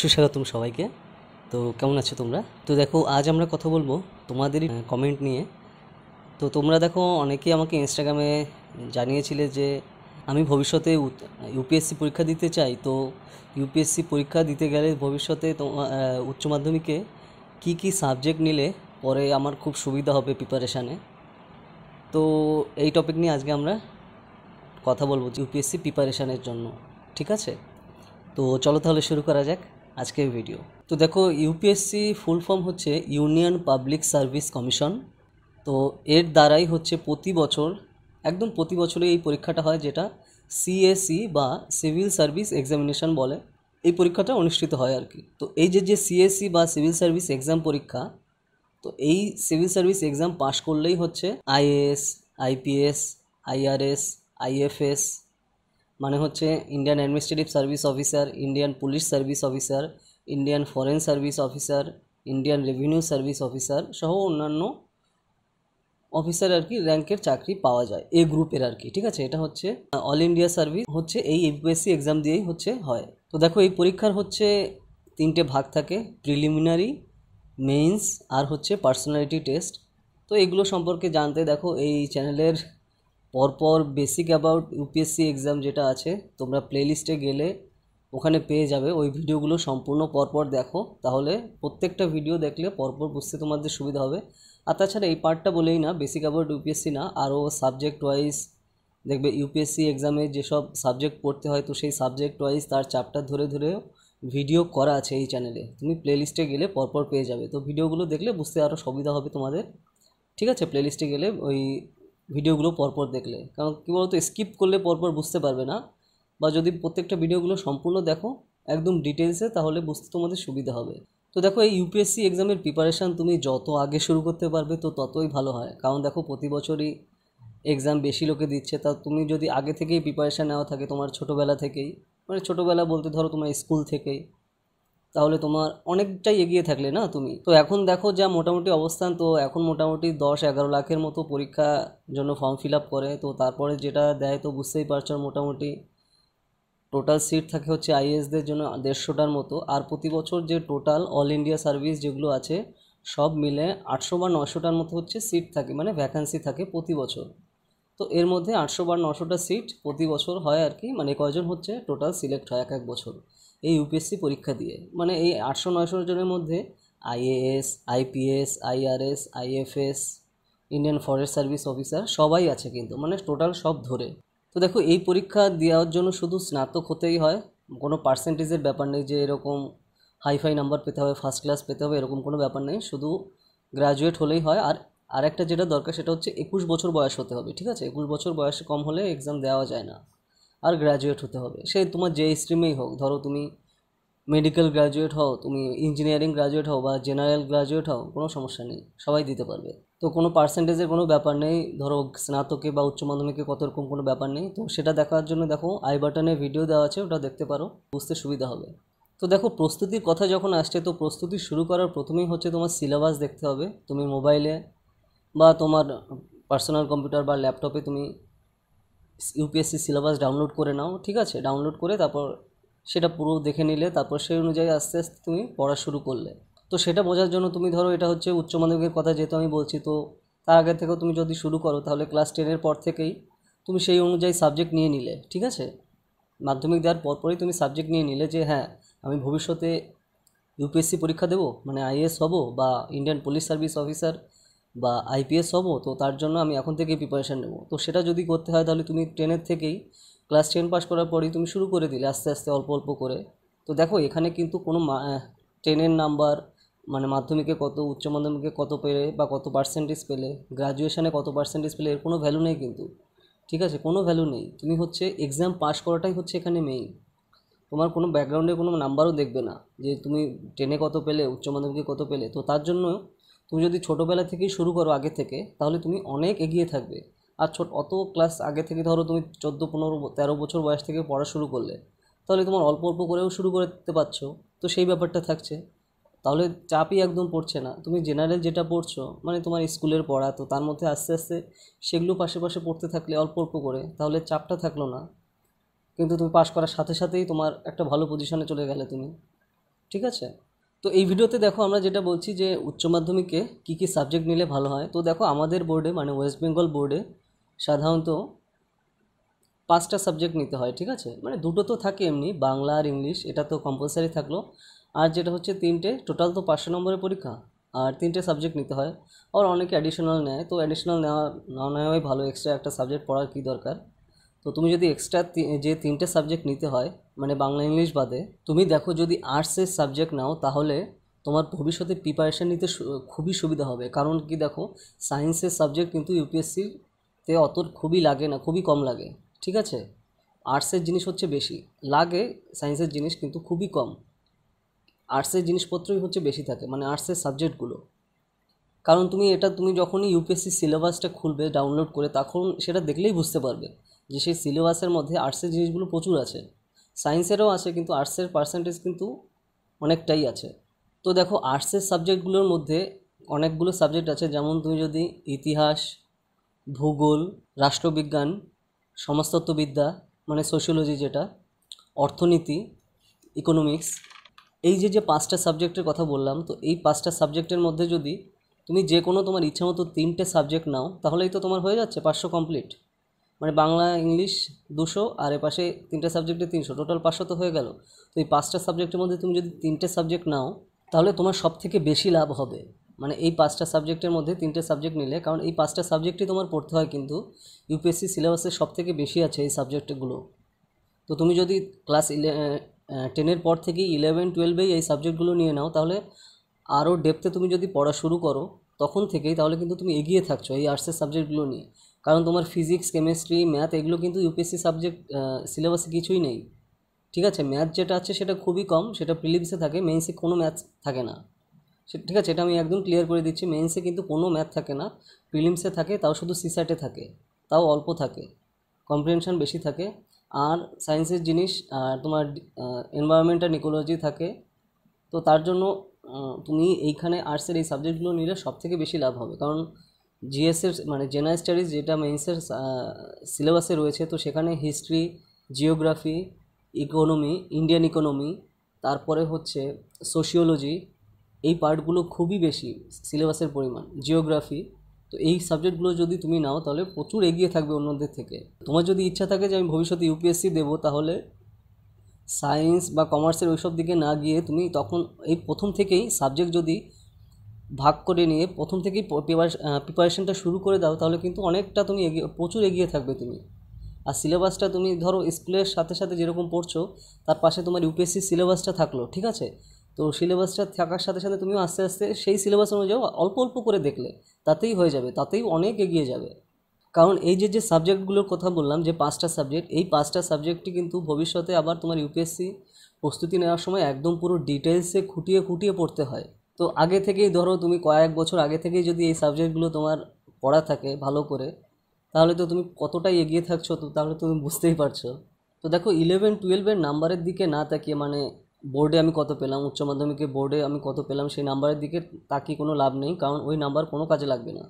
সুস্বাগতম সবাইকে তো কেমন আছো তোমরা তো দেখো আজ আমরা কথা বলবো তোমাদেরই কমেন্ট নিয়ে তো তোমরা দেখো অনেকেই আমাকে ইনস্টাগ্রামে জানিয়েছিলে যে আমি ভবিষ্যতে ইউপিএসসি পরীক্ষা দিতে চাই তো ইউপিএসসি পরীক্ষা দিতে গেলে ভবিষ্যতে উচ্চ মাধ্যমিকে কি কি সাবজেক্ট নিলে পরে আমার খুব সুবিধা হবে প্রিপারেশানে তো এই টপিক নিয়ে আজকে আমরা কথা বলবো ইউপিএসসি প্রিপারেশানের জন্য ঠিক আছে তো চলো তাহলে শুরু করা যাক আজকের ভিডিও তো দেখো ইউপিএসসি ফুল ফর্ম হচ্ছে ইউনিয়ন পাবলিক সার্ভিস কমিশন তো এর দ্বারাই হচ্ছে প্রতি বছর একদম প্রতি বছরে এই পরীক্ষাটা হয় যেটা সিএসি e বা সিভিল সার্ভিস এক্সামিনেশন বলে এই পরীক্ষাটা অনুষ্ঠিত হয় আর কি তো এই যে যে সিএসসি e বা সিভিল সার্ভিস এক্সাম পরীক্ষা তো এই সিভিল সার্ভিস এক্সাম পাশ করলেই হচ্ছে আইএএস আইপিএস আইআরএস আইএফএস মানে হচ্ছে Indian administrative service officer Indian police service officer Indian foreign service officer Indian revenue service officer সহ অন্যান্য অফিসার আর কি র্যাঙ্কের চাকরি পাওয়া যায় এ গ্রুপের আর কি ঠিক আছে এটা হচ্ছে অল ইন্ডিয়া সার্ভিস হচ্ছে এই ইউপিএসসি এক্সাম দিয়েই হচ্ছে হয় তো দেখো এই পরীক্ষার হচ্ছে তিনটে ভাগ থাকে প্রিলিমিনারি মেইনস আর হচ্ছে পার্সোনালিটি টেস্ট তো এগুলো সম্পর্কে জানতে দেখো এই চ্যানেলের পরপর বেসিক অ্যাবাউট ইউপিএসসি এক্সাম যেটা আছে তোমরা প্লেলিস্টে গেলে ওখানে পেয়ে যাবে ওই ভিডিওগুলো সম্পূর্ণ পরপর দেখো তাহলে প্রত্যেকটা ভিডিও দেখলে পরপর বুঝতে তোমাদের সুবিধা হবে আর তাছাড়া এই পার্টটা বলেই না বেসিক অ্যাবাউট ইউপিএসসি না আরও সাবজেক্ট ওয়াইজ দেখবে ইউপিএসসি এক্সামে যেসব সাবজেক্ট পড়তে হয় তো সেই সাবজেক্ট ওয়াইজ তার চাপটা ধরে ধরেও ভিডিও করা আছে এই চ্যানেলে তুমি প্লেলিস্টে গেলে পরপর পেয়ে যাবে তো ভিডিওগুলো দেখলে বুঝতে আরও সুবিধা হবে তোমাদের ঠিক আছে প্লেলিস্টে গেলে ওই ভিডিওগুলো পরপর দেখলে কারণ কী বলতো স্কিপ করলে পরপর বুঝতে পারবে না বা যদি প্রত্যেকটা ভিডিওগুলো সম্পূর্ণ দেখো একদম ডিটেলসে তাহলে বুঝতে তোমাদের সুবিধা হবে তো দেখো এই ইউপিএসসি এক্সামের প্রিপারেশান তুমি যত আগে শুরু করতে পারবে তো ততই ভালো হয় কারণ দেখো প্রতি বছরই এক্সাম বেশি লোকে দিচ্ছে তা তুমি যদি আগে থেকেই প্রিপারেশান নেওয়া থাকে তোমার ছোটোবেলা থেকেই মানে ছোটোবেলা বলতে ধরো তোমার স্কুল থেকেই তাহলে তোমার অনেকটাই এগিয়ে থাকলে না তুমি তো এখন দেখো যা মোটামুটি অবস্থান তো এখন মোটামুটি দশ এগারো লাখের মতো পরীক্ষার জন্য ফর্ম ফিল আপ করে তো তারপরে যেটা দেয় তো বুঝতেই পারছো মোটামুটি টোটাল সিট থাকে হচ্ছে আইএসদের জন্য দেড়শোটার মতো আর প্রতি বছর যে টোটাল অল ইন্ডিয়া সার্ভিস যেগুলো আছে সব মিলে আটশো বা নশোটার মতো হচ্ছে সিট থাকে মানে ভ্যাকান্সি থাকে প্রতি বছর তো এর মধ্যে আটশো বা নশোটা সিট প্রতি বছর হয় আর কি মানে কয়জন হচ্ছে টোটাল সিলেক্ট হয় এক এক বছর এই ইউপিএসসি পরীক্ষা দিয়ে মানে এই আটশো নয়শো জনের মধ্যে IAS IPS IRS IFS Indian forest service officer সবাই আছে কিন্তু মানে টোটাল সব ধরে তো দেখো এই পরীক্ষা দেওয়ার জন্য শুধু স্নাতক হতেই হয় কোনো পার্সেন্টেজের ব্যাপার নেই যে এরকম হাইফাই নাম্বার পেতে হবে ফার্স্ট ক্লাস পেতে হবে এরকম কোনো ব্যাপার নেই শুধু গ্র্যাজুয়েট হলেই হয় আর আরেকটা যেটা দরকার সেটা হচ্ছে একুশ বছর বয়স হতে হবে ঠিক আছে একুশ বছর বয়সে কম হলে এক্সাম দেওয়া যায় না আর গ্র্যাজুয়েট হতে হবে সে তোমার যে স্ট্রিমেই হোক ধরো তুমি মেডিকেল গ্র্যাজুয়েট হও তুমি ইঞ্জিনিয়ারিং গ্র্যাজুয়েট হও বা জেনারেল গ্র্যাজুয়েট হও কোনো সমস্যা নেই সবাই দিতে পারবে তো কোনো পার্সেন্টেজের কোনো ব্যাপার নেই ধরো স্নাতকে বা উচ্চ মাধ্যমিকে কত রকম কোনো ব্যাপার নেই তো সেটা দেখার জন্য দেখো আই বাটনে ভিডিও দেওয়া আছে ওটা দেখতে পারো বুঝতে সুবিধা হবে তো দেখো প্রস্তুতির কথা যখন আসছে তো প্রস্তুতি শুরু করার প্রথমেই হচ্ছে তোমার সিলেবাস দেখতে হবে তুমি মোবাইলে বা তোমার পার্সোনাল কম্পিউটার বা ল্যাপটপে তুমি ইউপিএসসি সিলেবাস ডাউনলোড করে নাও ঠিক আছে ডাউনলোড করে তারপর সেটা পুরো দেখে নিলে তারপর সেই অনুযায়ী আস্তে আস্তে তুমি পড়া শুরু করলে তো সেটা বোঝার জন্য তুমি ধরো এটা হচ্ছে উচ্চ মাধ্যমিকের কথা যেহেতু আমি বলছি তো তার আগে থেকেও তুমি যদি শুরু করো তাহলে ক্লাস টেনের পর থেকেই তুমি সেই অনুযায়ী সাবজেক্ট নিয়ে নিলে ঠিক আছে মাধ্যমিক দেওয়ার পরপরই তুমি সাবজেক্ট নিয়ে নিলে যে হ্যাঁ আমি ভবিষ্যতে ইউপিএসসি পরীক্ষা দেবো মানে আইএএস হব বা ইন্ডিয়ান পুলিশ সার্ভিস অফিসার বা আইপিএস হবো তো তার জন্য আমি এখন থেকেই প্রিপারেশান নেবো তো সেটা যদি করতে হয় তাহলে তুমি টেনের থেকেই ক্লাস টেন পাস করার পরেই তুমি শুরু করে দিলে আস্তে আস্তে অল্প অল্প করে তো দেখো এখানে কিন্তু কোনো টেনের নাম্বার মানে মাধ্যমিকে কত উচ্চ মাধ্যমিকে কত পেলে বা কত পার্সেন্টেজ পেলে গ্রাজুয়েশানে কত পার্সেন্টেজ পেলে এর কোনো ভ্যালু নেই কিন্তু ঠিক আছে কোনো ভ্যালু নেই তুমি হচ্ছে এক্সাম পাস করাটাই হচ্ছে এখানে মেইন তোমার কোনো ব্যাকগ্রাউন্ডে কোনো নাম্বারও দেখবে না যে তুমি টেনে কত পেলে উচ্চ মাধ্যমিকে কত পেলে তো তার জন্য তুমি যদি ছোটোবেলা থেকেই শুরু করো আগে থেকে তাহলে তুমি অনেক এগিয়ে থাকবে আর ছোট অত ক্লাস আগে থেকে ধরো তুমি চোদ্দো পনেরো তেরো বছর বয়স থেকে পড়া শুরু করলে তাহলে তোমার অল্প অল্প করেও শুরু করতে পারছো তো সেই ব্যাপারটা থাকছে তাহলে চাপই একদম পড়ছে না তুমি জেনারেল যেটা পড়ছো মানে তোমার স্কুলের পড়া তো তার মধ্যে আস্তে আস্তে সেগুলো পাশে পাশে পড়তে থাকলে অল্প অল্প করে তাহলে চাপটা থাকলো না কিন্তু তুমি পাশ করার সাথে সাথেই তোমার একটা ভালো পজিশনে চলে গেলে তুমি ঠিক আছে তো এই ভিডিওতে দেখো আমরা যেটা বলছি যে উচ্চ মাধ্যমিকে কী কী সাবজেক্ট নিলে ভালো হয় তো দেখো আমাদের বোর্ডে মানে ওয়েস্ট বেঙ্গল বোর্ডে সাধারণত পাঁচটা সাবজেক্ট নিতে হয় ঠিক আছে মানে দুটো তো থাকে এমনি বাংলা আর ইংলিশ এটা তো কম্পালসারি থাকলো আর যেটা হচ্ছে তিনটে টোটাল তো পাঁচশো নম্বরের পরীক্ষা আর তিনটে সাবজেক্ট নিতে হয় আর অনেকে অ্যাডিশনাল নেয় তো অ্যাডিশনাল নেওয়া না নেওয়াই ভালো এক্সট্রা একটা সাবজেক্ট পড়ার কী দরকার তো তুমি যদি এক্সট্রা যে তিনটে সাবজেক্ট নিতে হয় মানে বাংলা ইংলিশ বাদে তুমি দেখো যদি আর্টসের সাবজেক্ট নাও তাহলে তোমার ভবিষ্যতে প্রিপারেশান নিতে খুবই সুবিধা হবে কারণ কি দেখো সায়েন্সের সাবজেক্ট কিন্তু ইউপিএসসিতে অত খুবই লাগে না খুবই কম লাগে ঠিক আছে আর্টসের জিনিস হচ্ছে বেশি লাগে সায়েন্সের জিনিস কিন্তু খুবই কম আর্টসের জিনিসপত্রই হচ্ছে বেশি থাকে মানে আর্টসের সাবজেক্টগুলো কারণ তুমি এটা তুমি যখনই ইউপিএসসি সিলেবাসটা খুলবে ডাউনলোড করে তখন সেটা দেখলেই বুঝতে পারবে যে সেই সিলেবাসের মধ্যে আর্টসের জিনিসগুলো প্রচুর আছে সায়েন্সেরও আছে কিন্তু আর্টসের পার্সেন্টেজ কিন্তু অনেকটাই আছে তো দেখো আর্টসের সাবজেক্টগুলোর মধ্যে অনেকগুলো সাবজেক্ট আছে যেমন তুমি যদি ইতিহাস ভূগোল রাষ্ট্রবিজ্ঞান সমাজতত্ত্ববিদ্যা মানে সোশিওলজি যেটা অর্থনীতি ইকোনমিক্স এই যে যে পাঁচটা সাবজেক্টের কথা বললাম তো এই পাঁচটা সাবজেক্টের মধ্যে যদি তুমি যে কোনো তোমার ইচ্ছামতো মতো তিনটে সাবজেক্ট নাও তাহলেই তো তোমার হয়ে যাচ্ছে পাঁচশো কমপ্লিট মানে বাংলা ইংলিশ দুশো আর এ পাশে তিনটে সাবজেক্টে তিনশো টোটাল পাঁচশো তো হয়ে গেল তো এই পাঁচটা সাবজেক্টের মধ্যে তুমি যদি তিনটে সাবজেক্ট নাও তাহলে তোমার সব থেকে বেশি লাভ হবে মানে এই পাঁচটা সাবজেক্টের মধ্যে তিনটে সাবজেক্ট নিলে কারণ এই পাঁচটা সাবজেক্টই তোমার পড়তে হয় কিন্তু ইউপিএসসি সিলেবাসে সব থেকে বেশি আছে এই সাবজেক্টগুলো তো তুমি যদি ক্লাস ইলে টেনের পর থেকে ইলেভেন টুয়েলভেই এই সাবজেক্টগুলো নিয়ে নাও তাহলে আরও ডেপথে তুমি যদি পড়া শুরু করো তখন থেকেই তাহলে কিন্তু তুমি এগিয়ে থাকছো এই আর্টসের সাবজেক্টগুলো নিয়ে কারণ তোমার ফিজিক্স কেমিস্ট্রি ম্যাথ এগুলো কিন্তু ইউপিএসসি সাবজেক্ট সিলেবাসে কিছুই নেই ঠিক আছে ম্যাথ যেটা আছে সেটা খুবই কম সেটা প্রিলিমসে থাকে মেন্সে কোনো ম্যাথ থাকে না ঠিক আছে এটা আমি একদম ক্লিয়ার করে দিচ্ছি মেন্সে কিন্তু কোনো ম্যাথ থাকে না প্রিলিমসে থাকে তাও শুধু সিসাটে থাকে তাও অল্প থাকে কম্প্রিহেনশন বেশি থাকে আর সায়েন্সের জিনিস আর তোমার আর নিকোলজি থাকে তো তার জন্য তুমি এইখানে আর্টসের এই সাবজেক্টগুলো নিলে সব থেকে বেশি লাভ হবে কারণ জিএসের মানে জেনারেল স্টাডিজ যেটা মেন্সের সিলেবাসে রয়েছে তো সেখানে history geography economy Indian economy তারপরে হচ্ছে সোশিওলজি এই পার্টগুলো খুবই বেশি সিলেবাসের পরিমাণ জিওগ্রাফি তো এই সাবজেক্টগুলো যদি তুমি নাও তাহলে প্রচুর এগিয়ে থাকবে অন্যদের থেকে তোমার যদি ইচ্ছা থাকে যে আমি ভবিষ্যতে ইউপিএসসি দেবো তাহলে সায়েন্স বা কমার্সের ওইসব দিকে না গিয়ে তুমি তখন এই প্রথম থেকেই সাবজেক্ট যদি ভাগ করে নিয়ে প্রথম থেকেই প্রিপারেশনটা শুরু করে দাও তাহলে কিন্তু অনেকটা তুমি এগিয়ে প্রচুর এগিয়ে থাকবে তুমি আর সিলেবাসটা তুমি ধরো স্কুলের সাথে সাথে যেরকম পড়ছো তার পাশে তোমার ইউপিএসসি সিলেবাসটা থাকলো ঠিক আছে তো সিলেবাসটা থাকার সাথে সাথে তুমিও আস্তে আস্তে সেই সিলেবাস অনুযায়ী অল্প অল্প করে দেখলে তাতেই হয়ে যাবে তাতেই অনেক এগিয়ে যাবে কারণ এই যে যে সাবজেক্টগুলোর কথা বললাম যে পাঁচটা সাবজেক্ট এই পাঁচটা সাবজেক্টটি কিন্তু ভবিষ্যতে আবার তোমার ইউপিএসসি প্রস্তুতি নেওয়ার সময় একদম পুরো ডিটেলসে খুঁটিয়ে খুঁটিয়ে পড়তে হয় তো আগে থেকেই ধরো তুমি কয়েক বছর আগে থেকেই যদি এই সাবজেক্টগুলো তোমার পড়া থাকে ভালো করে তাহলে তো তুমি কতটাই এগিয়ে থাকছো তো তাহলে তুমি বুঝতেই পারছো তো দেখো ইলেভেন টুয়েলভের নাম্বারের দিকে না তাকিয়ে মানে বোর্ডে আমি কত পেলাম উচ্চ মাধ্যমিকের বোর্ডে আমি কত পেলাম সেই নাম্বারের দিকে তাকিয়ে কোনো লাভ নেই কারণ ওই নাম্বার কোনো কাজে লাগবে না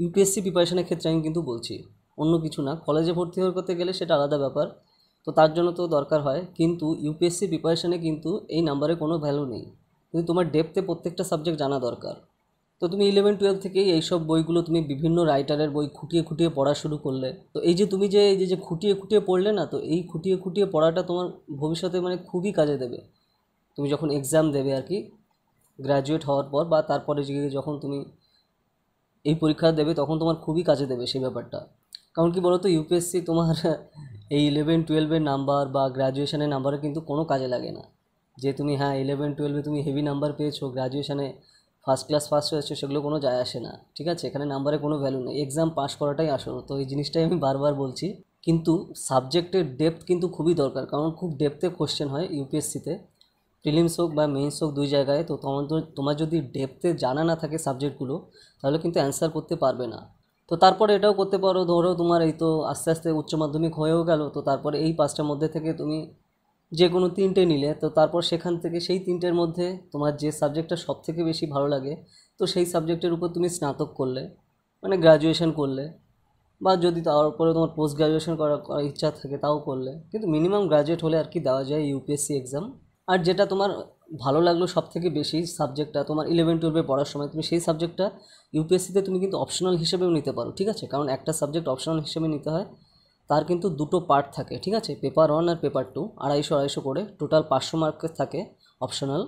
ইউপিএসসি প্রিপারেশনের ক্ষেত্রে আমি কিন্তু বলছি অন্য কিছু না কলেজে ভর্তি হয়ে করতে গেলে সেটা আলাদা ব্যাপার তো তার জন্য তো দরকার হয় কিন্তু ইউপিএসসি প্রিপারেশানে কিন্তু এই নাম্বারে কোনো ভ্যালু নেই কিন্তু তোমার ডেপথে প্রত্যেকটা সাবজেক্ট জানা দরকার তো তুমি ইলেভেন টুয়েলভ থেকেই এইসব বইগুলো তুমি বিভিন্ন রাইটারের বই খুঁটিয়ে খুঁটিয়ে পড়া শুরু করলে তো এই যে তুমি যে এই যে খুঁটিয়ে খুঁটিয়ে পড়লে না তো এই খুঁটিয়ে খুঁটিয়ে পড়াটা তোমার ভবিষ্যতে মানে খুবই কাজে দেবে তুমি যখন এক্সাম দেবে আর কি গ্র্যাজুয়েট হওয়ার পর বা তারপরে গিয়ে যখন তুমি এই পরীক্ষা দেবে তখন তোমার খুবই কাজে দেবে সেই ব্যাপারটা কারণ কি বলো তো ইউপিএসসি তোমার এই ইলেভেন টুয়েলভের নাম্বার বা গ্র্যাজুয়েশনের নাম্বারে কিন্তু কোনো কাজে লাগে না যে তুমি হ্যাঁ ইলেভেন টুয়েলভে তুমি হেভি নাম্বার পেয়েছো গ্রাজুয়েশানে ফার্স্ট ক্লাস ফার্স্ট হয়েছে সেগুলো কোনো যায় আসে না ঠিক আছে এখানে নাম্বারে কোনো ভ্যালু নেই এক্সাম পাস করাটাই আসল তো এই জিনিসটাই আমি বারবার বলছি কিন্তু সাবজেক্টের ডেপথ কিন্তু খুবই দরকার কারণ খুব ডেপথে কোশ্চেন হয় ইউপিএসসিতে প্রিলিমস হোক বা মেইনস হোক দুই জায়গায় তো তোমার তোমার যদি ডেপথে জানা না থাকে সাবজেক্টগুলো তাহলে কিন্তু অ্যান্সার করতে পারবে না তো তারপরে এটাও করতে পারো ধরো তোমার এই তো আস্তে আস্তে উচ্চ মাধ্যমিক হয়েও গেল তো তারপরে এই পাঁচটার মধ্যে থেকে তুমি যে কোনো তিনটে নিলে তো তারপর সেখান থেকে সেই তিনটের মধ্যে তোমার যে সাবজেক্টটা সব থেকে বেশি ভালো লাগে তো সেই সাবজেক্টের উপর তুমি স্নাতক করলে মানে গ্র্যাজুয়েশন করলে বা যদি তারপরে তোমার পোস্ট গ্রাজুয়েশন করার ইচ্ছা থাকে তাও করলে কিন্তু মিনিমাম গ্র্যাজুয়েট হলে আর কি দেওয়া যায় ইউপিএসসি এক্সাম আর যেটা তোমার ভালো লাগলো সব থেকে বেশি সাবজেক্টটা তোমার ইলেভেন টুয়েলভে পড়ার সময় তুমি সেই সাবজেক্টটা ইউপিএসসিতে তুমি কিন্তু অপশনাল হিসেবেও নিতে পারো ঠিক আছে কারণ একটা সাবজেক্ট অপশনাল হিসেবে নিতে হয় তার কিন্তু দুটো পার্ট থাকে ঠিক আছে পেপার ওয়ান আর পেপার টু আড়াইশো আড়াইশো করে টোটাল পাঁচশো মার্কের থাকে অপশনাল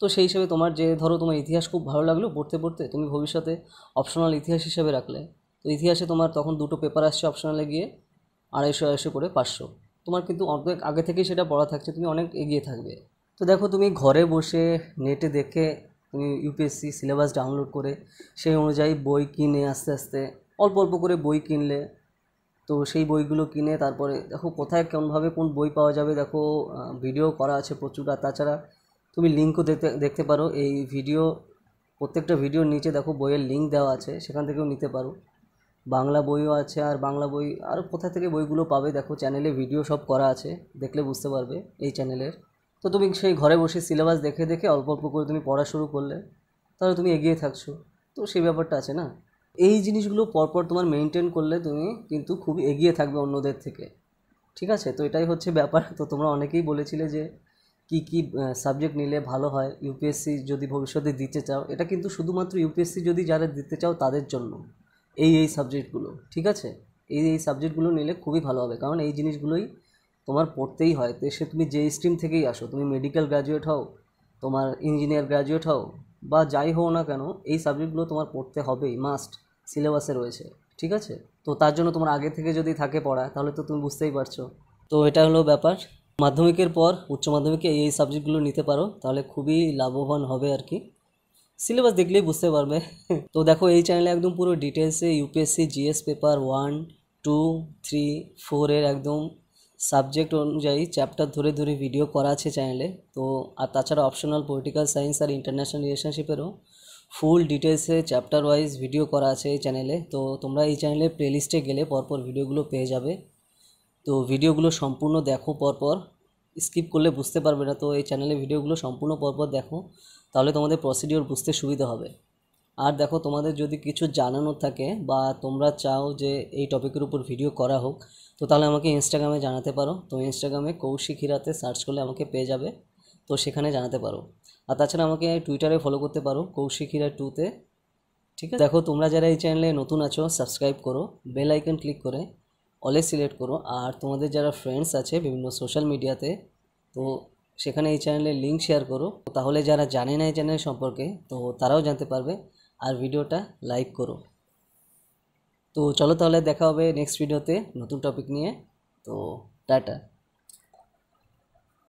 তো সেই হিসেবে তোমার যে ধরো তোমার ইতিহাস খুব ভালো লাগলো পড়তে পড়তে তুমি ভবিষ্যতে অপশনাল ইতিহাস হিসেবে রাখলে তো ইতিহাসে তোমার তখন দুটো পেপার আসছে অপশনালে গিয়ে আড়াইশো আড়াইশো করে পাঁচশো তোমার কিন্তু অনেক আগে থেকেই সেটা পড়া থাকছে তুমি অনেক এগিয়ে থাকবে তো দেখো তুমি ঘরে বসে নেটে দেখে তুমি ইউপিএসসি সিলেবাস ডাউনলোড করে সেই অনুযায়ী বই কিনে আস্তে আস্তে অল্প অল্প করে বই কিনলে তো সেই বইগুলো কিনে তারপরে দেখো কোথায় কেমনভাবে কোন বই পাওয়া যাবে দেখো ভিডিও করা আছে প্রচুর আর তাছাড়া তুমি লিঙ্কও দেখতে দেখতে পারো এই ভিডিও প্রত্যেকটা ভিডিওর নিচে দেখো বইয়ের লিঙ্ক দেওয়া আছে সেখান থেকেও নিতে পারো বাংলা বইও আছে আর বাংলা বই আর কোথা থেকে বইগুলো পাবে দেখো চ্যানেলে ভিডিও সব করা আছে দেখলে বুঝতে পারবে এই চ্যানেলের তো তুমি সেই ঘরে বসে সিলেবাস দেখে দেখে অল্প অল্প করে তুমি পড়া শুরু করলে তাহলে তুমি এগিয়ে থাকছো তো সেই ব্যাপারটা আছে না এই জিনিসগুলো পরপর তোমার মেনটেন করলে তুমি কিন্তু খুব এগিয়ে থাকবে অন্যদের থেকে ঠিক আছে তো এটাই হচ্ছে ব্যাপার তো তোমরা অনেকেই বলেছিলে যে কি কি সাবজেক্ট নিলে ভালো হয় ইউপিএসসি যদি ভবিষ্যতে দিতে চাও এটা কিন্তু শুধুমাত্র ইউপিএসসি যদি যারা দিতে চাও তাদের জন্য এই এই সাবজেক্টগুলো ঠিক আছে এই এই সাবজেক্টগুলো নিলে খুবই ভালো হবে কারণ এই জিনিসগুলোই তোমার পড়তেই হয় তো সে তুমি যে স্ট্রিম থেকেই আসো তুমি মেডিকেল গ্র্যাজুয়েট হও তোমার ইঞ্জিনিয়ার গ্র্যাজুয়েট হও বা যাই হও না কেন এই সাবজেক্টগুলো তোমার পড়তে হবেই মাস্ট সিলেবাসে রয়েছে ঠিক আছে তো তার জন্য তোমার আগে থেকে যদি থাকে পড়া তাহলে তো তুমি বুঝতেই পারছো তো এটা হলো ব্যাপার মাধ্যমিকের পর উচ্চ মাধ্যমিকে এই সাবজেক্টগুলো নিতে পারো তাহলে খুবই লাভবান হবে আর কি সিলেবাস দেখলেই বুঝতে পারবে তো দেখো এই চ্যানেলে একদম পুরো ডিটেলসে UPSC GS paper one two three ফোরের একদম সাবজেক্ট অনুযায়ী চ্যাপ্টার ধরে ধরে ভিডিও করা আছে চ্যানেলে তো আর তাছাড়া অপশনাল পলিটিক্যাল সায়েন্স আর ইন্টারন্যাশনাল রিলেশনশিপেরও ফুল ডিটেলসে চ্যাপ্টার ওয়াইজ ভিডিও করা আছে এই চ্যানেলে তো তোমরা এই চ্যানেলে প্লেলিস্টে গেলে পরপর ভিডিওগুলো পেয়ে যাবে তো ভিডিওগুলো সম্পূর্ণ দেখো পরপর স্কিপ করলে বুঝতে পারবে না তো এই চ্যানেলে ভিডিওগুলো সম্পূর্ণ পরপর দেখো তাহলে তোমাদের প্রসিডিওর বুঝতে সুবিধা হবে আর দেখো তোমাদের যদি কিছু জানানোর থাকে বা তোমরা চাও যে এই টপিকের উপর ভিডিও করা হোক তো তাহলে আমাকে ইনস্টাগ্রামে জানাতে পারো তো ইনস্টাগ্রামে কৌশিক হিরাতে সার্চ করলে আমাকে পেয়ে যাবে তো সেখানে জানাতে পারো আর তাছাড়া আমাকে টুইটারে ফলো করতে পারো কৌশিকিরা টুতে ঠিক আছে দেখো তোমরা যারা এই চ্যানেলে নতুন আছো সাবস্ক্রাইব করো বেল আইকন ক্লিক করে অলে সিলেক্ট করো আর তোমাদের যারা ফ্রেন্ডস আছে বিভিন্ন সোশ্যাল মিডিয়াতে তো সেখানে এই চ্যানেলের লিঙ্ক শেয়ার করো তাহলে যারা জানে না এই চ্যানেল সম্পর্কে তো তারাও জানতে পারবে আর ভিডিওটা লাইক করো তো চলো তাহলে দেখা হবে নেক্সট ভিডিওতে নতুন টপিক নিয়ে তো টাটা